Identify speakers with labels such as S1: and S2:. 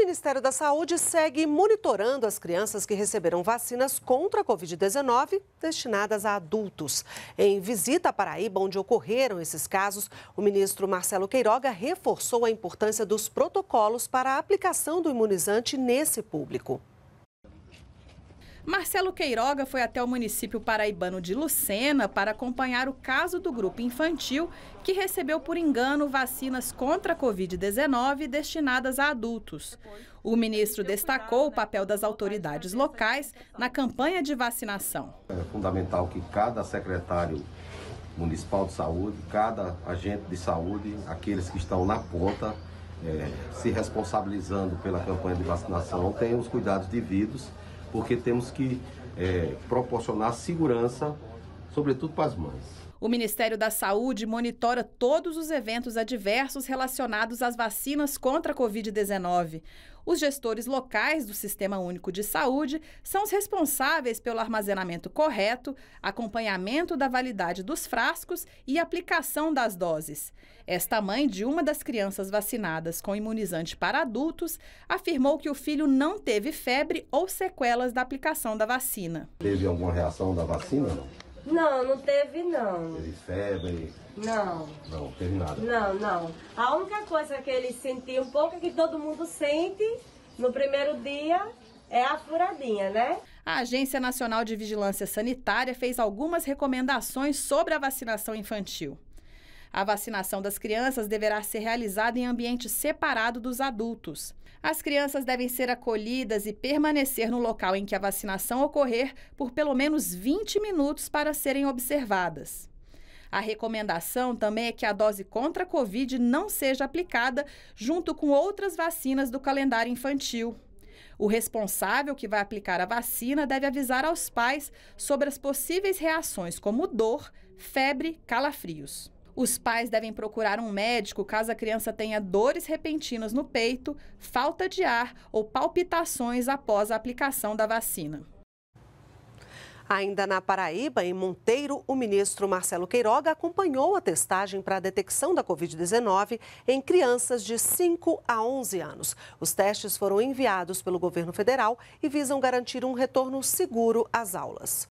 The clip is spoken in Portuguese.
S1: Ministério da Saúde segue monitorando as crianças que receberam vacinas contra a Covid-19 destinadas a adultos. Em visita à Paraíba, onde ocorreram esses casos, o ministro Marcelo Queiroga reforçou a importância dos protocolos para a aplicação do imunizante nesse público.
S2: Marcelo Queiroga foi até o município paraibano de Lucena para acompanhar o caso do grupo infantil que recebeu por engano vacinas contra a Covid-19 destinadas a adultos. O ministro destacou o papel das autoridades locais na campanha de vacinação.
S3: É fundamental que cada secretário municipal de saúde, cada agente de saúde, aqueles que estão na ponta, é, se responsabilizando pela campanha de vacinação, tenham os cuidados devidos porque temos que é, proporcionar segurança, sobretudo para as mães.
S2: O Ministério da Saúde monitora todos os eventos adversos relacionados às vacinas contra a Covid-19. Os gestores locais do Sistema Único de Saúde são os responsáveis pelo armazenamento correto, acompanhamento da validade dos frascos e aplicação das doses. Esta mãe de uma das crianças vacinadas com imunizante para adultos afirmou que o filho não teve febre ou sequelas da aplicação da vacina.
S3: Teve alguma reação da vacina? Não
S2: não, não teve não. Teve
S3: febre? Não. Não, teve nada?
S2: Não, não. A única coisa que ele sentiu um pouco é que todo mundo sente no primeiro dia é a furadinha, né? A Agência Nacional de Vigilância Sanitária fez algumas recomendações sobre a vacinação infantil. A vacinação das crianças deverá ser realizada em ambiente separado dos adultos. As crianças devem ser acolhidas e permanecer no local em que a vacinação ocorrer por pelo menos 20 minutos para serem observadas. A recomendação também é que a dose contra a Covid não seja aplicada junto com outras vacinas do calendário infantil. O responsável que vai aplicar a vacina deve avisar aos pais sobre as possíveis reações, como dor, febre, calafrios. Os pais devem procurar um médico caso a criança tenha dores repentinas no peito, falta de ar ou palpitações após a aplicação da vacina.
S1: Ainda na Paraíba, em Monteiro, o ministro Marcelo Queiroga acompanhou a testagem para a detecção da Covid-19 em crianças de 5 a 11 anos. Os testes foram enviados pelo governo federal e visam garantir um retorno seguro às aulas.